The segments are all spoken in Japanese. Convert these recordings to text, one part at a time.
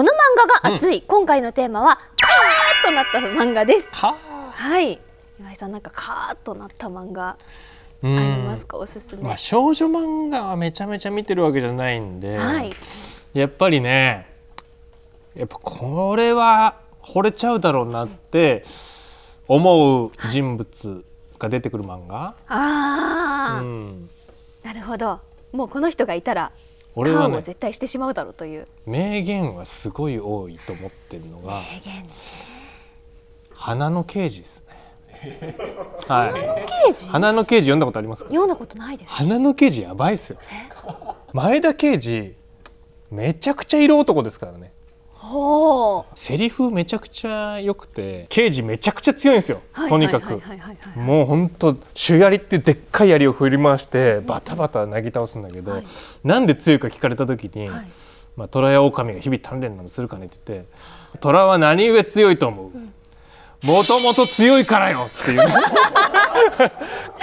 この漫画が熱い、うん、今回のテーマはカーとなった漫画ですははい岩井さんなんかカーとなった漫画ありますかおすすめ、まあ、少女漫画はめちゃめちゃ見てるわけじゃないんで、はい、やっぱりねやっぱこれは惚れちゃうだろうなって思う人物が出てくる漫画、はい、ああ、うん、なるほどもうこの人がいたら俺は、ね、絶対してしまうだろうという名言はすごい多いと思ってるのが花の刑事ですね。はい。花の刑事読んだことありますか。読んだことないです。花の刑事やばいっすよ。前田刑事めちゃくちゃ色男ですからね。ほうセリフめちゃくちゃ良くて刑事めちゃくちゃ強いんですよとにかくもうほんと主槍ってでっかい槍を振り回してバタバタなぎ倒すんだけど、はい、なんで強いか聞かれた時に、はいまあ、虎や狼が日々鍛錬なするかねって言って「虎は何故強いと思う、もともと強いからよっていう。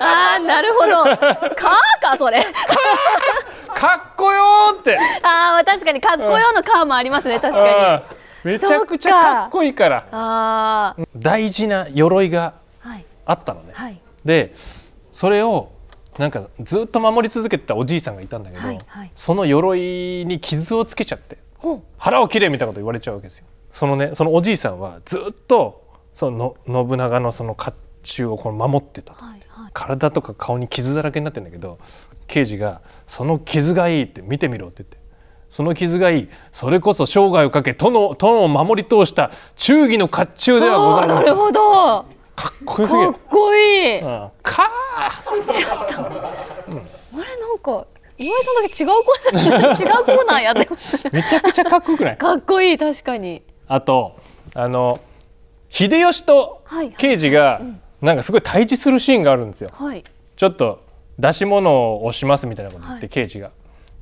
ああ、なるほど。かか、それ。ってああ確かにかっこよの顔もありますね確かにめちゃくちゃかっこいいから大事な鎧があったのね、はい、でそれをなんかずっと守り続けてたおじいさんがいたんだけど、はいはい、その鎧に傷をつけちゃって腹を切れみたいなこと言われちゃうわけですよそのねそのおじいさんはずっとその信長のその甲冑をこの守ってたはいはい、体とか顔に傷だらけになってんだけど刑事が「その傷がいい」って見てみろって言って。その傷がいいそれこそ生涯をかけ殿殿を守り通した忠義の甲冑ではございませんなるほどかっこよすぎるかっこいい、うん、かーちょっと、うん、あれなんか岩井さんだけ違うコーナー違うコーナーやってますめちゃくちゃかっこよくないかっこいい確かにあとあの秀吉と刑事がなんかすごい対峙するシーンがあるんですよ、はい、ちょっと出し物をしますみたいなこと言って、はい、刑事が。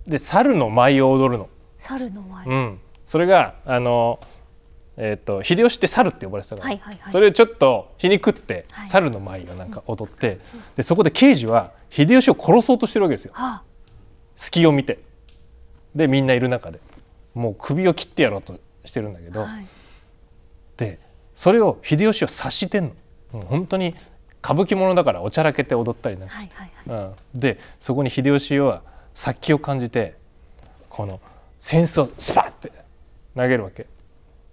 で猿の舞を踊るの。猿の舞、うん、それがあの、えーと、秀吉って猿って呼ばれてたから、はいはいはい、それをちょっと皮肉って、はい、猿の舞をなんか踊って、うんでそこで刑事は秀吉を殺そうとしてるわけですよ、はあ、隙を見て。でみんないる中でもう首を切ってやろうとしてるんだけど、はい、でそれを秀吉は察してんの。本当に歌舞伎ものだからおちゃらけて踊ったりなんかして、はいはいはいうん、でそこに秀吉は殺気を感じてこの扇子をスパッて投げるわけ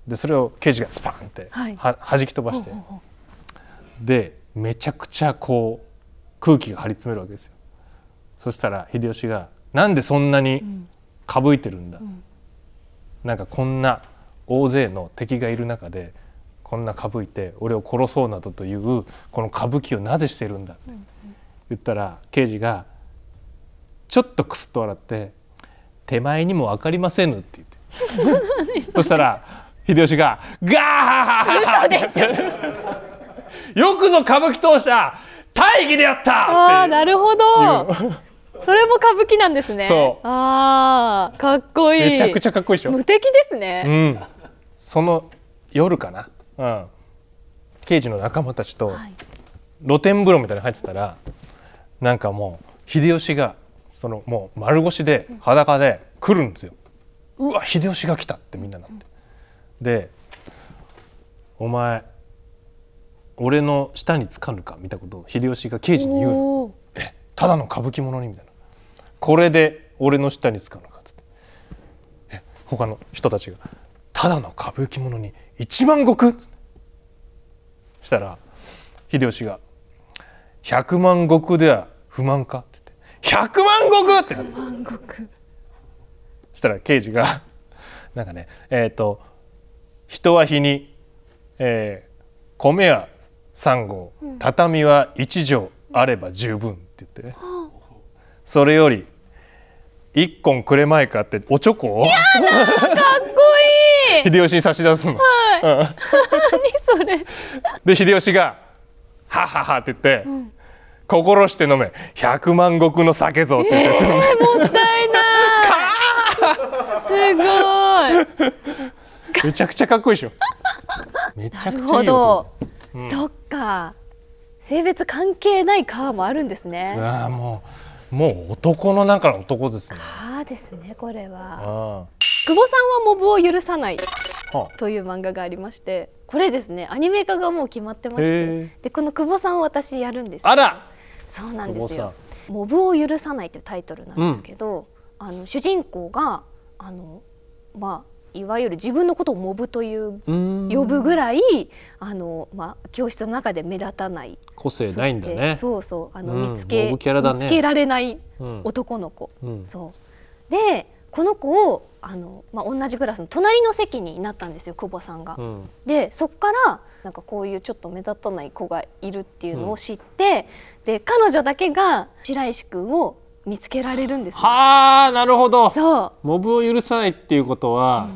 でそれを刑事がスパンっては、じき飛ばして、はい、でめちゃくちゃこう空気が張り詰めるわけですよそしたら秀吉が「なんでそんなにかぶいてるんだ、うん、なんかこんな大勢の敵がいる中でこんな歌舞いて俺を殺そうなどというこの歌舞伎をなぜしてるんだって言ったら刑事がちょっとくすっと笑って「手前にも分かりませぬ」って言って そしたら秀吉が「ガーハハハよくぞ歌舞伎通した大義でやったあなるほどそれも歌舞伎なんですねああかっこいいめちゃくちゃかっこいいでしょ無敵ですね、うん、その夜かなうん、刑事の仲間たちと露天風呂みたいに入ってたらなんかもう秀吉がそのもう丸腰で裸で来るんですよ。うわ秀吉が来たってみんななって。で「お前俺の舌につかぬか」みたいなことを秀吉が刑事に言うの「えただの歌舞伎者に」みたいな「これで俺の舌につかぬか」っってえ他の人たちが「ただの歌舞伎者に1万石したら秀吉が「100万石では不満か?」って言って「100万石!」ってなってしたら刑事がなんかねえっ、ー、と人は日に、えー、米は3合、畳は1畳あれば十分って言ってね、うん、それより1本くれまいかっておちょこをかっこいい秀吉に差し出すの。はい。何それ。で秀吉が「ははは」って言って、うん、心して飲め百万石の酒ぞ」って言ったやつ、えー、もったいない。すごい。めちゃくちゃかっこいいでしょ。めちゃくちゃいいよ、うん、そっか。性別関係ない川もあるんですね。ああもうもう男の中の男ですね。川ですねこれは。ああ。久保さんはモブを許さないという漫画がありましてこれですねアニメ化がもう決まってましてでこの久保さんを私やるんですあらそうなんですよモブを許さないというタイトルなんですけど、うん、あの主人公があのまあいわゆる自分のことをモブという呼ぶぐらいあの、まあ、教室の中で目立たない個性ないんだねそうそうあの、うん、見つけ、ね、見つけられない男の子、うん、そうでこの子をあの、まあ、同じクラスの隣の席になったんですよ久保さんが。うん、でそっからなんかこういうちょっと目立たない子がいるっていうのを知って、うん、で彼女だけが白石君を見つけられるんですはあなるほどそうモブを許さないっていうことは、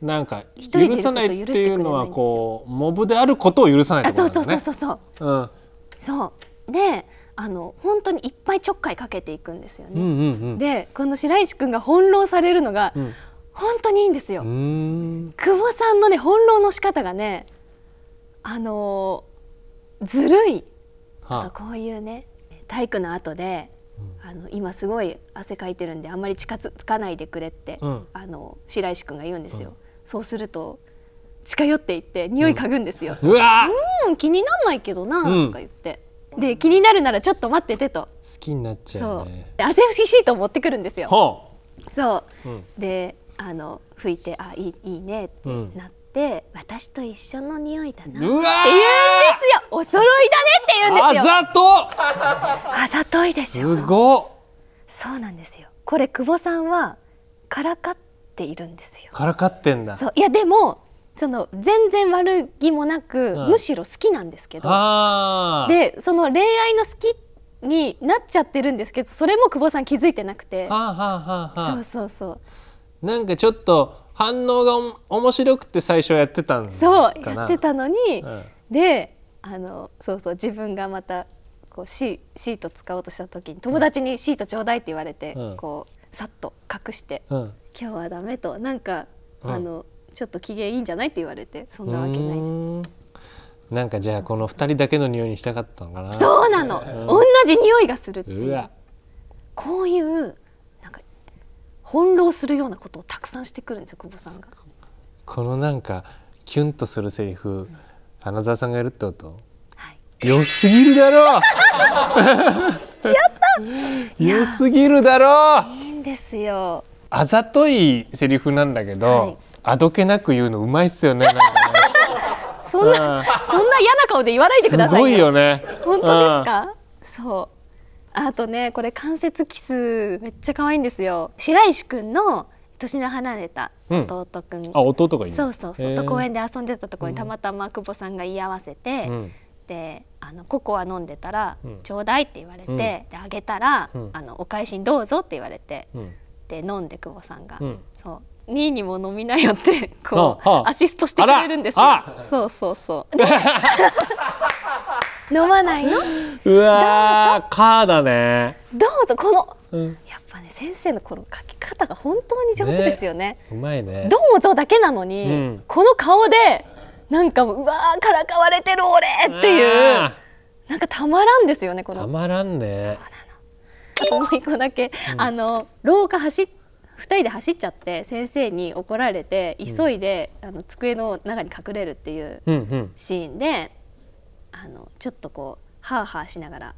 うん、なんか許さないっていうのはこうモブであることを許さないってことだよね。そうそうそうそうそう、うん、そうであの本当にいっぱいちょっかいかけていくんですよね。うんうんうん、でこの白石君が翻弄されるのが、本当にいいんですよ。久保さんのね翻弄の仕方がねあのずるい、はあ、そうこういうね体育の後で、うん、あの今すごい汗かいてるんであんまり近づかないでくれって、うん、あの白石君が言うんですよ。そうすると近寄っていって匂い嗅ぐんですよ。うん、うん気になんないけどなとか言って。で気になるならちょっと待っててと好きになっちゃうねで汗拭きシートを持ってくるんですよそう、うん、であの拭いてあいいいいねってなって、うん、私と一緒の匂いだなって言うんですよお揃いだねって言うんですよあざとあざといでしょすごそうなんですよこれ久保さんはからかっているんですよからかってんだそういやでもその全然悪気もなく、うん、むしろ好きなんですけどでその恋愛の好きになっちゃってるんですけどそれも久保さん気づいてなくてそうそうそうなんかちょっと反応が面白くて最初やってたんそうやってたのに、うん、であのそうそう自分がまたこうシシート使おうとした時に友達にシートちょうだいって言われて、うん、こうさっと隠して、今日はダメとなんか、あのちょっと機嫌いいんじゃないって言われてそんなわけないじゃんなんかじゃあこの2人だけの匂いにしたかったのかなそうなの、うん、同じ匂いがするっていうこういうなんか翻弄するようなことをたくさんしてくるんですよ久保さんがこのなんかキュンとするセリフ、うん、花澤さんがやるってこと、はい、良すぎるだろう やった 良すぎるだろういいんですよあざといセリフなんだけど、はいあどけなく言うのうまいっすよね。そんな、そんな嫌な顔で言わないでください、ね。すごいよね。本当ですか。そう。あとね、これ関節キスめっちゃ可愛いんですよ。白石くんの年の離れた弟くん。うん、あ、弟がいい、そうそうそう。公園で遊んでたところにたまたま久保さんが居合わせて。うん、であのココア飲んでたら、うん、ちょうだいって言われて、であげたら、あのお返しにどうぞって言われて、で飲んで久保さんが、そう2位にも飲みなよってこう、はあ、アシストしてくれるんですよ。そうそうそう。飲まないの。うわカーだね。どうぞこの、うん、やっぱね先生のこの書き方が本当に上手ですよね。ねうまいね。どうぞだけなのに、うん、この顔でなんかうわからかわれてる俺っていうなんかたまらんですよねこの。たまらんね。あともう一個だけ、うん、あの廊下走って2人で走っちゃって先生に怒られて急いで、あの机の中に隠れるっていうシーンで、あのちょっとこうハーハーしながら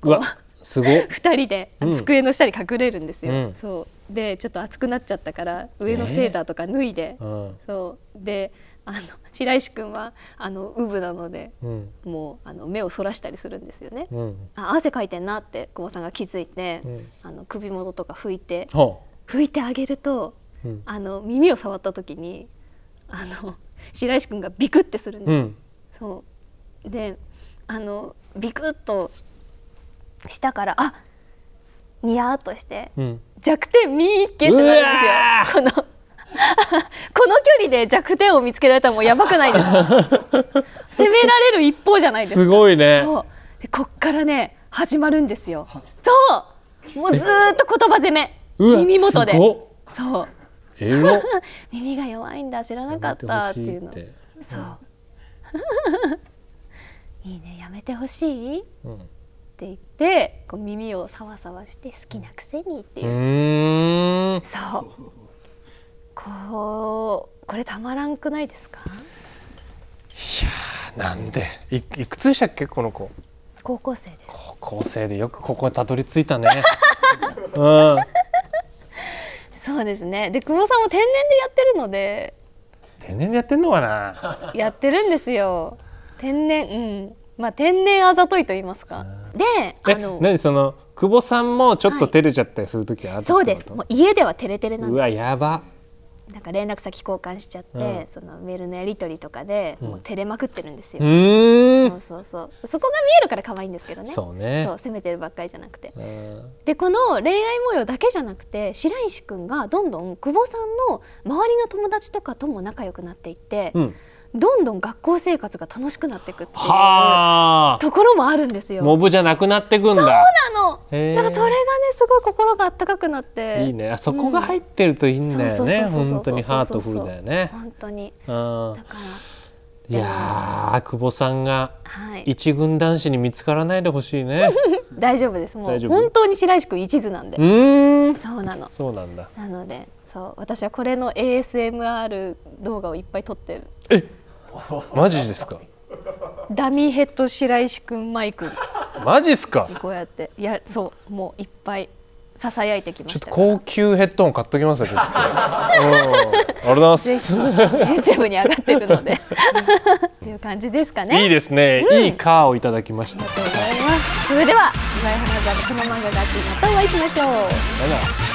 こうすご2 人で机の下に隠れるんですよ。うん、そうでちょっと熱くなっちゃったから上のセーターとか脱いで、えー、そうであの白石君はあのウブなので、うん、もうあの目をそらしたりするんですよね。うん、あ汗かいてんなって久保さんが気づいて、あの首元とか拭いて、拭いてあげると、うん、あの耳を触った時にあの白石君がビクってするんです、うん、そうであのビクッとしたからあニヤっとして、うん、弱点見いけってなるんですよこの この距離で弱点を見つけられたらもうやばくないですか 攻められる一方じゃないですかすごいねそうでこっからね始まるんですよそうもうずっと言葉攻め耳元でそう 耳が弱いんだ知らなかったっていうのそう いいねやめてほしい、うん、って言ってこう耳をさわさわして好きなくせにっていうそうこうこれたまらんくないですかいやなんでいいくつでしたっけこの子高校生です高校生でよくここたどり着いたね うんそうですねで久保さんも天然でやってるので天然でやってんのかなやってるんですよ天然うんまあ天然あざといと言いますかであの何その久保さんもちょっと照れちゃったりする時ある、はい、そうですもう家では照れ照れなんですうわやばなんか連絡先交換しちゃって、うん、そのメールのやり取りとかで、もう照れまくってるんですよ。そうそうそうそこが見えるから可愛いんですけどねそうねそう攻めてるばっかりじゃなくて。でこの恋愛模様だけじゃなくて白石君がどんどん久保さんの周りの友達とかとも仲良くなっていって。うんどんどん学校生活が楽しくなっていくっていうところもあるんですよ。モブじゃなくなっていくんだ。そうなの。だからそれがねすごい心が温かくなって。いいね。あそこが入ってるといいんだよね。本当にハートフルだよね。本当に。だから。いや久保さんが一軍男子に見つからないでほしいね。大丈夫です。もう本当に白石君一途なんで。うん。そうなの。そうなんだ。なので。そう私はこれの ASMR 動画をいっぱい撮ってるえマジですかダミーヘッド白石君マイクマジっすかこうやっていやそうもういっぱいささやいてきましたちょっと高級ヘッドホン買っときますよ ありがとうございます YouTube に上がってるのでという感じですかねいいですね、うん、いいカーをいただきましたありがとうございますそれでは岩井花沢のこの漫画があまたお会いしましょう